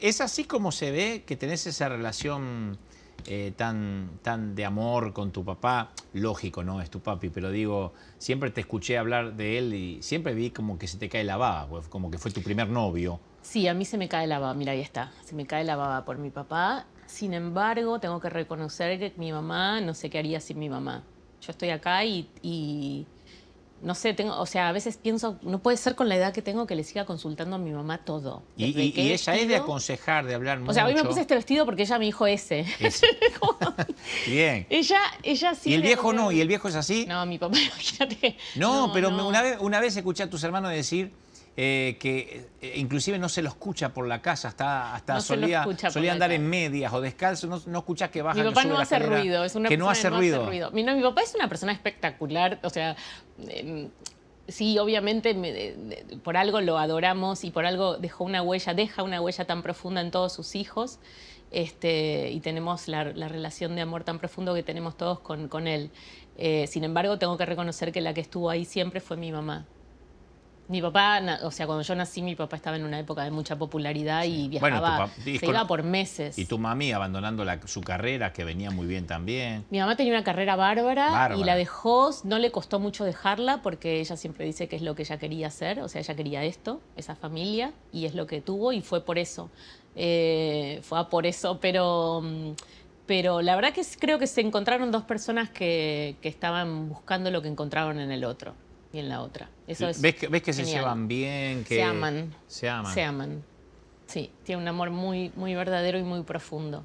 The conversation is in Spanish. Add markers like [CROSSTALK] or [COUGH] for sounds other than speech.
¿Es así como se ve que tenés esa relación eh, tan, tan de amor con tu papá? Lógico, ¿no? Es tu papi, pero digo, siempre te escuché hablar de él y siempre vi como que se te cae la baba, pues, como que fue tu primer novio. Sí, a mí se me cae la baba, mira, ahí está, se me cae la baba por mi papá. Sin embargo, tengo que reconocer que mi mamá, no sé qué haría sin mi mamá. Yo estoy acá y no sé, tengo, o sea, a veces pienso, no puede ser con la edad que tengo que le siga consultando a mi mamá todo. Y, ella es de aconsejar, de hablar mucho. O sea, hoy me puse este vestido porque ella me dijo ese. [LAUGHS] Bien. Ella, ella sí. Y el viejo no, y el viejo es así. No, mi papá, [LAUGHS] imagínate. No, pero Una, vez, una vez escuché a tus hermanos decir eh, que eh, inclusive no se lo escucha por la casa, hasta, hasta solía, andar en medias o descalzo, no, no que baja. Mi papá que no hace ruido, es una que persona no hace, ruido. Mi, papá es una persona espectacular, o sea... Em, sí, obviamente por algo lo adoramos y por algo dejó una huella, deja una huella tan profunda en todos sus hijos este, y tenemos la, relación de amor tan profundo que tenemos todos con, él. Eh, sin embargo, tengo que reconocer que la que estuvo ahí siempre fue mi mamá. Mi papá, o sea, cuando yo nací, mi papá estaba en una época de mucha popularidad y viajaba, se iba por meses. Y tu mami abandonando su carrera, que venía muy bien también. Mi mamá tenía una carrera bárbara, y la dejó, no le costó mucho dejarla porque ella siempre dice que es lo que ella quería hacer, o sea, ella quería esto, esa familia, y es lo que tuvo y fue por eso. Eh, fue por eso, pero... Pero la verdad que creo que se encontraron dos personas que, que estaban buscando lo que encontraron en el otro y en la otra. Eso es ¿Ves que, ves que se llevan bien? Que se aman. Se aman. Se aman. Sí, tiene un amor muy, muy verdadero y muy profundo.